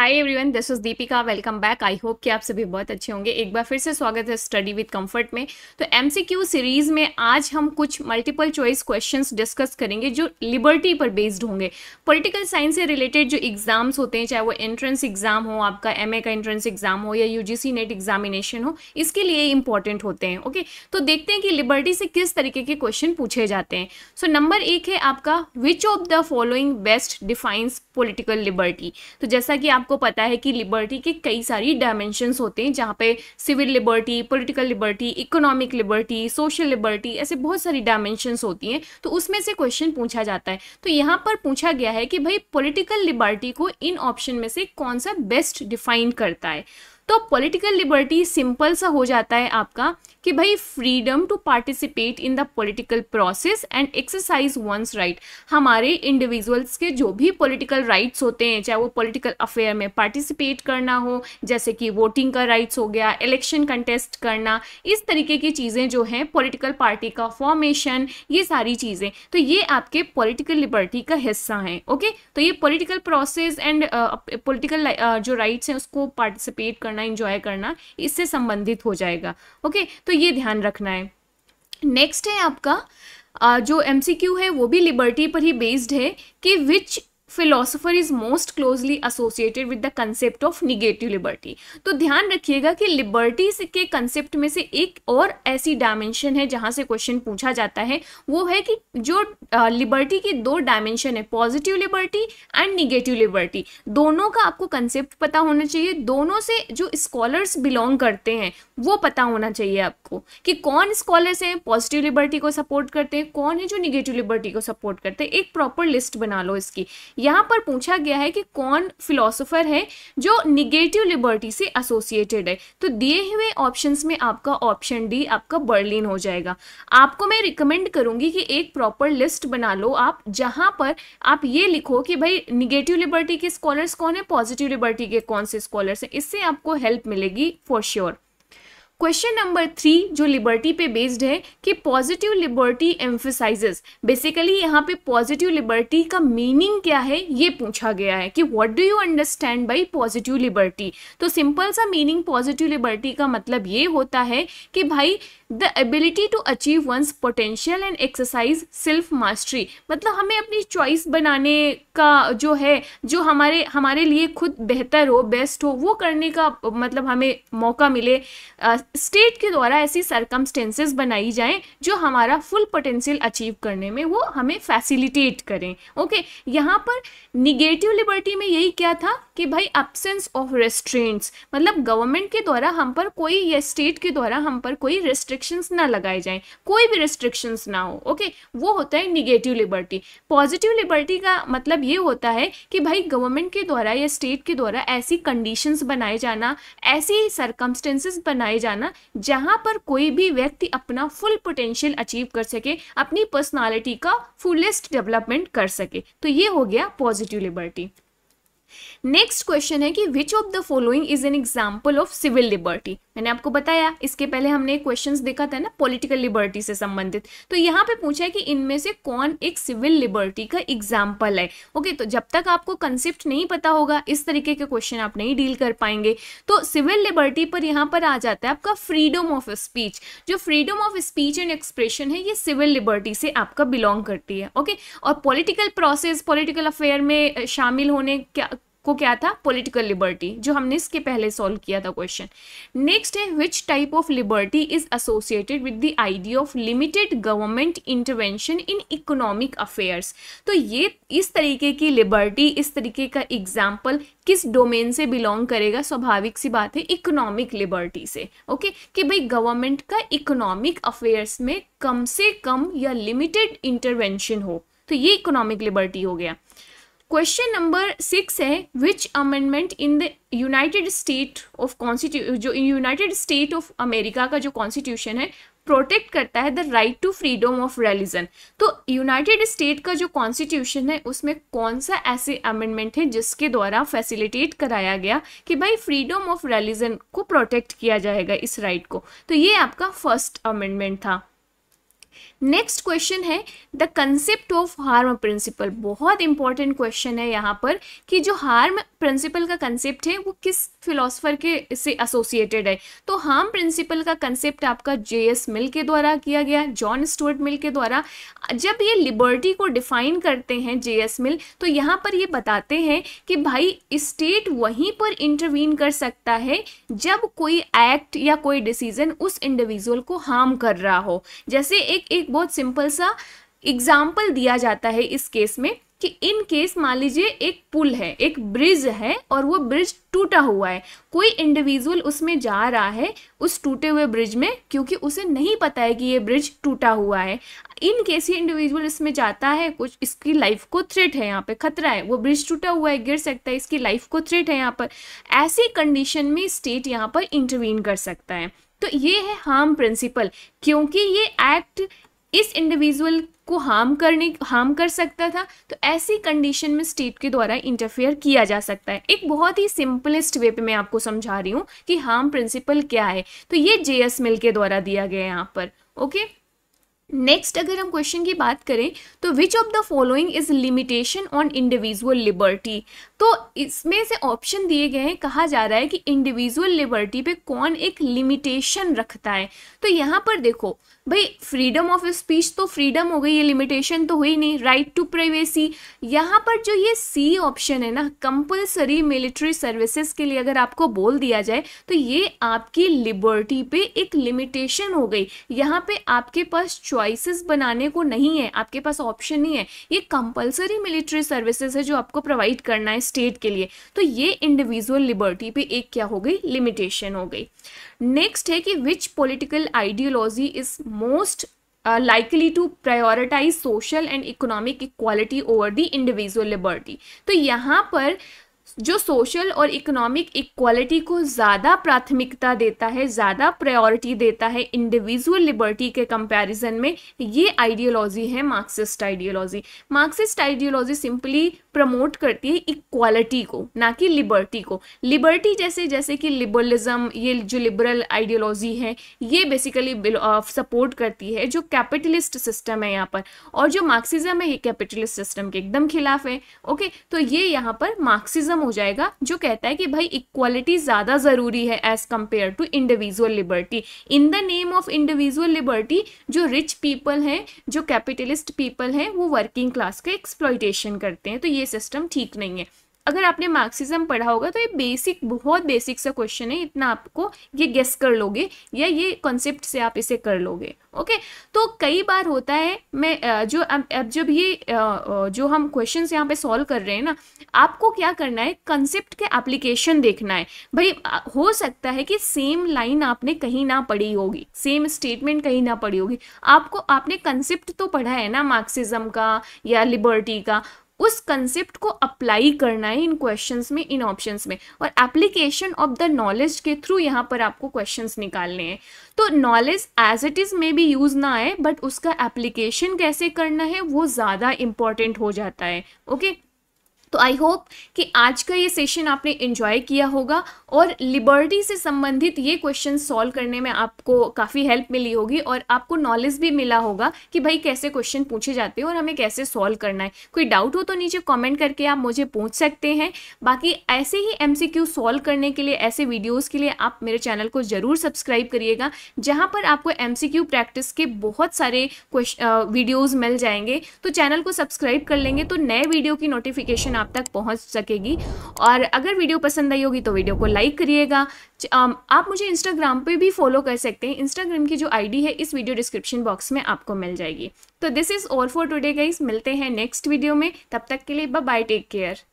Hi everyone this is Deepika welcome back I hope कि आप सभी बहुत अच्छे होंगे एक बार फिर से स्वागत है स्टडी विद कंफर्ट में तो एमसीक्यू सीरीज में आज हम कुछ मल्टीपल चॉइस क्वेश्चंस डिस्कस करेंगे जो लिबर्टी पर बेस्ड होंगे पॉलिटिकल साइंस से रिलेटेड जो एग्जाम्स होते हैं चाहे वो एंट्रेंस एग्जाम हो आपका एम का एंट्रेंस एग्जाम हो या यू नेट एग्जामिनेशन हो इसके लिए इंपॉर्टेंट होते हैं ओके तो देखते हैं कि लिबर्टी से किस तरीके के क्वेश्चन पूछे जाते हैं सो so, नंबर एक है आपका which of the following best defines political liberty तो जैसा कि आप आपको पता है कि लिबर्टी के कई सारी डायमेंशंस होते हैं जहाँ पे civil liberty political liberty economic liberty social liberty ऐसे बहुत सारी डायमेंशंस होती हैं तो उसमें से क्वेश्चन पूछा जाता है तो यहाँ पर पूछा गया है कि भाई पोलिटिकल लिबर्टी को इन ऑप्शन में से कौन सा बेस्ट डिफाइन करता है तो पॉलिटिकल लिबर्टी सिंपल सा हो जाता है आपका कि भाई freedom to participate in the political process and exercise one's right हमारे इंडिविजुअल्स के जो भी पॉलिटिकल राइट्स होते हैं चाहे वो पॉलिटिकल अफेयर में पार्टिसिपेट करना हो जैसे कि वोटिंग का राइट्स हो गया इलेक्शन कंटेस्ट करना इस तरीके की चीज़ें जो हैं पॉलिटिकल पार्टी का फॉर्मेशन ये सारी चीज़ें तो ये आपके पॉलिटिकल लिबर्टी का हिस्सा हैं ओके तो ये पॉलिटिकल प्रोसेस एंड पॉलिटिकल जो राइट्स हैं उसको पार्टिसिपेट करना इंजॉय करना इससे संबंधित हो जाएगा ओके okay? तो तो ये ध्यान रखना है नेक्स्ट है आपका जो एम है वो भी लिबर्टी पर ही बेस्ड है कि which philosopher is most closely associated with the concept of negative liberty तो ध्यान रखिएगा कि लिबर्टी के कंसेप्ट में से एक और ऐसी डायमेंशन है जहाँ से क्वेश्चन पूछा जाता है वो है कि जो लिबर्टी uh, की दो डायमेंशन है positive liberty and negative liberty दोनों का आपको कंसेप्ट पता होना चाहिए दोनों से जो स्कॉलर्स बिलोंग करते हैं वो पता होना चाहिए आपको कि कौन स्कॉलर्स हैं पॉजिटिव लिबर्टी को सपोर्ट करते हैं कौन है जो निगेटिव लिबर्टी को सपोर्ट करते हैं एक प्रॉपर लिस्ट बना लो इसकी यहाँ पर पूछा गया है कि कौन फिलोसोफर है जो निगेटिव लिबर्टी से एसोसिएटेड है तो दिए हुए ऑप्शन में आपका ऑप्शन डी आपका बर्लिन हो जाएगा आपको मैं रिकमेंड करूंगी कि एक प्रॉपर लिस्ट बना लो आप जहाँ पर आप ये लिखो कि भाई निगेटिव लिबर्टी के स्कॉलर्स कौन है पॉजिटिव लिबर्टी के कौन से स्कॉलर्स हैं इससे आपको हेल्प मिलेगी for sure sure. Question number three जो लिबर्टी पे बेस्ड है कि पॉजिटिव लिबर्टी एम्फिसाइजेस बेसिकली यहाँ पे पॉजिटिव लिबर्टी का मीनिंग क्या है ये पूछा गया है कि what do you understand by positive liberty तो सिंपल सा मीनिंग पॉजिटिव लिबर्टी का मतलब ये होता है कि भाई the ability to achieve one's potential and exercise self mastery मतलब हमें अपनी चॉइस बनाने का जो है जो हमारे हमारे लिए खुद बेहतर हो बेस्ट हो वो करने का मतलब हमें मौका मिले स्टेट के द्वारा ऐसी सरकमस्टेंसेज बनाई जाएं जो हमारा फुल पोटेंशियल अचीव करने में वो हमें फैसिलिटेट करें ओके यहाँ पर निगेटिव लिबर्टी में यही क्या था कि भाई अपसेंस ऑफ रेस्ट्रेंट्स मतलब गवर्नमेंट के द्वारा हम पर कोई या स्टेट के द्वारा हम पर कोई रिस्ट्रिक्शंस ना लगाए जाएं कोई भी रिस्ट्रिक्शंस ना हो ओके वो होता है निगेटिव लिबर्टी पॉजिटिव लिबर्टी का मतलब ये होता है कि भाई गवर्नमेंट के द्वारा या स्टेट के द्वारा ऐसी कंडीशंस बनाए जाना ऐसी सरकमस्टेंसेस बनाए जाना जाना जहां पर कोई भी व्यक्ति अपना फुल पोटेंशियल अचीव कर सके अपनी पर्सनालिटी का फुलेस्ट डेवलपमेंट कर सके तो ये हो गया पॉजिटिव लिबर्टी नेक्स्ट क्वेश्चन है कि which of the following is an example of civil liberty मैंने आपको बताया इसके पहले हमने क्वेश्चन देखा था ना पोलिटिकल लिबर्टी से संबंधित तो यहाँ पे पूछा है कि इनमें से कौन एक सिविल लिबर्टी का एग्जाम्पल है ओके तो जब तक आपको कंसेप्ट नहीं पता होगा इस तरीके के क्वेश्चन आप नहीं डील कर पाएंगे तो सिविल लिबर्टी पर यहाँ पर आ जाता है आपका फ्रीडम ऑफ स्पीच जो freedom of speech and expression है ये सिविल लिबर्टी से आपका बिलोंग करती है ओके और पोलिटिकल प्रोसेस पोलिटिकल अफेयर में शामिल होने क्या को क्या था पॉलिटिकल लिबर्टी जो हमने इसके पहले सॉल्व किया था क्वेश्चन नेक्स्ट है which type of liberty is associated with the idea of limited government intervention in economic affairs तो ये इस तरीके की लिबर्टी इस तरीके का एग्जाम्पल किस डोमेन से बिलोंग करेगा स्वाभाविक सी बात है इकोनॉमिक लिबर्टी से ओके okay? कि भाई गवर्नमेंट का इकोनॉमिक अफेयर्स में कम से कम या लिमिटेड इंटरवेंशन हो तो ये इकोनॉमिक लिबर्टी हो गया क्वेश्चन नंबर सिक्स है which amendment in the United State of constitution जो यूनाइटेड स्टेट ऑफ अमेरिका का जो कॉन्स्टिट्यूशन है प्रोटेक्ट करता है the right to freedom of religion तो यूनाइटेड स्टेट का जो कॉन्स्टिट्यूशन है उसमें कौन सा ऐसे अमेंडमेंट है जिसके द्वारा फैसिलिटेट कराया गया कि भाई फ्रीडम ऑफ रिलीजन को प्रोटेक्ट किया जाएगा इस राइट right को तो ये आपका फर्स्ट अमेंडमेंट था नेक्स्ट क्वेश्चन है the concept of harm principle बहुत इंपॉर्टेंट क्वेश्चन है यहाँ पर कि जो हार्म प्रिंसिपल का कंसेप्ट है वो किस फिलोसफर के से एसोसिएटेड है तो हार्म प्रिंसिपल का कंसेप्ट आपका जे एस मिल के द्वारा किया गया जॉन स्टुअर्ट मिल के द्वारा जब ये लिबर्टी को डिफाइन करते हैं जे एस मिल तो यहाँ पर ये बताते हैं कि भाई स्टेट वहीं पर इंटरवीन कर सकता है जब कोई एक्ट या कोई डिसीजन उस इंडिविजुअल को हार्म कर रहा हो जैसे एक एक एक बहुत सिंपल सा एग्जाम्पल दिया जाता है इस केस में कि इन केस मान लीजिए एक पुल है एक ब्रिज है और वो ब्रिज टूटा हुआ है कोई इंडिविजुअल उसमें जा रहा है उस टूटे हुए ब्रिज में क्योंकि उसे नहीं पता है कि ये ब्रिज टूटा हुआ है इन केस ये इंडिविजुअल इसमें जाता है कुछ इसकी लाइफ को थ्रेट है यहाँ पे खतरा है वो ब्रिज टूटा हुआ है गिर सकता है इसकी लाइफ को थ्रेट है यहाँ पर ऐसी कंडीशन में स्टेट यहाँ पर इंटरवीन कर सकता है तो ये है हार्म प्रिंसिपल क्योंकि ये एक्ट इस इंडिविजुअल को हार्म करने हार्म कर सकता था तो ऐसी कंडीशन में स्टेट के द्वारा इंटरफेयर किया जा सकता है एक बहुत ही सिंपलेस्ट वे पे मैं आपको समझा रही हूँ कि हार्म प्रिंसिपल क्या है तो ये जे एस मिल के द्वारा दिया गया है यहाँ पर ओके okay? नेक्स्ट अगर हम क्वेश्चन की बात करें तो which of the following is limitation on individual liberty तो इसमें से ऑप्शन दिए गए हैं कहा जा रहा है कि इंडिविजुअल लिबर्टी पे कौन एक लिमिटेशन रखता है तो यहाँ पर देखो भाई फ्रीडम ऑफ स्पीच तो फ्रीडम हो गई ये लिमिटेशन तो हुई नहीं राइट टू प्राइवेसी यहाँ पर जो ये सी ऑप्शन है ना कंपल्सरी मिलिट्री सर्विसेज के लिए अगर आपको बोल दिया जाए तो ये आपकी लिबर्टी पे एक लिमिटेशन हो गई यहाँ पे आपके पास चॉइसेस बनाने को नहीं है आपके पास ऑप्शन नहीं है ये कंपलसरी मिलिट्री सर्विसेज है जो आपको प्रोवाइड करना है स्टेट के लिए तो ये इंडिविजुअल लिबर्टी पे एक क्या हो गई लिमिटेशन हो गई नेक्स्ट है कि which political ideology is most likely to prioritize social and economic equality over the individual liberty तो यहाँ पर जो सोशल और इकोनॉमिक इक्वालिटी को ज़्यादा प्राथमिकता देता है ज़्यादा प्रायोरिटी देता है इंडिविजुअल लिबर्टी के कंपैरिजन में ये आइडियोलॉजी है Marxist ideology Marxist ideology simply promote करती है इक्वालिटी को ना कि लिबर्टी को लिबर्टी जैसे जैसे कि लिबरलिज्म ये जो लिबरल आइडियोलॉजी है ये बेसिकली सपोर्ट करती है जो कैपिटलिस्ट सिस्टम है यहाँ पर और जो मार्क्सिज्म है ये कैपिटलिस्ट सिस्टम के एकदम खिलाफ है ओके तो ये यहाँ पर मार्क्सिज्म खत्म हो जाएगा जो कहता है कि भाई इक्वालिटी ज़्यादा ज़रूरी है as compared to individual liberty in the name of individual liberty जो रिच पीपल हैं जो कैपिटलिस्ट पीपल हैं वो वर्किंग क्लास का एक्सप्लॉयटेशन करते हैं तो ये सिस्टम ठीक नहीं है अगर आपने मार्क्सिज्म पढ़ा होगा तो ये बेसिक बहुत बेसिक सा क्वेश्चन है इतना आपको ये गेस कर लोगे या ये कॉन्सेप्ट से आप इसे कर लोगे ओके तो कई बार होता है मैं जो अब जब ये जो हम क्वेश्चन यहाँ पे सॉल्व कर रहे हैं ना आपको क्या करना है कंसेप्ट के एप्लीकेशन देखना है भाई हो सकता है कि सेम लाइन आपने कहीं ना पढ़ी होगी सेम स्टेटमेंट कहीं ना पढ़ी होगी आपको आपने कंसेप्ट तो पढ़ा है ना मार्क्सिज्म का या लिबर्टी का उस कंसेप्ट को अप्लाई करना है इन क्वेश्चंस में इन ऑप्शंस में और एप्लीकेशन ऑफ द नॉलेज के थ्रू यहाँ पर आपको क्वेश्चंस निकालने हैं तो नॉलेज एज इट इज़ में भी यूज़ ना आए बट उसका एप्लीकेशन कैसे करना है वो ज़्यादा इम्पॉर्टेंट हो जाता है ओके okay? तो आई होप कि आज का ये सेशन आपने इन्जॉय किया होगा और लिबर्टी से संबंधित ये क्वेश्चन सॉल्व करने में आपको काफ़ी हेल्प मिली होगी और आपको नॉलेज भी मिला होगा कि भाई कैसे क्वेश्चन पूछे जाते हैं और हमें कैसे सॉल्व करना है कोई डाउट हो तो नीचे कॉमेंट करके आप मुझे पूछ सकते हैं बाकी ऐसे ही एम सॉल्व करने के लिए ऐसे वीडियोज़ के लिए आप मेरे चैनल को ज़रूर सब्सक्राइब करिएगा जहाँ पर आपको एम प्रैक्टिस के बहुत सारे वीडियोज़ मिल जाएंगे तो चैनल को सब्सक्राइब कर लेंगे तो नए वीडियो की नोटिफिकेशन आप तक पहुंच सकेगी और अगर वीडियो पसंद आई होगी तो वीडियो को लाइक करिएगा आप मुझे इंस्टाग्राम पे भी फॉलो कर सकते हैं इंस्टाग्राम की जो आईडी है इस वीडियो डिस्क्रिप्शन बॉक्स में आपको मिल जाएगी तो this is all for today guys मिलते हैं नेक्स्ट वीडियो में तब तक के लिए बाय टेक केयर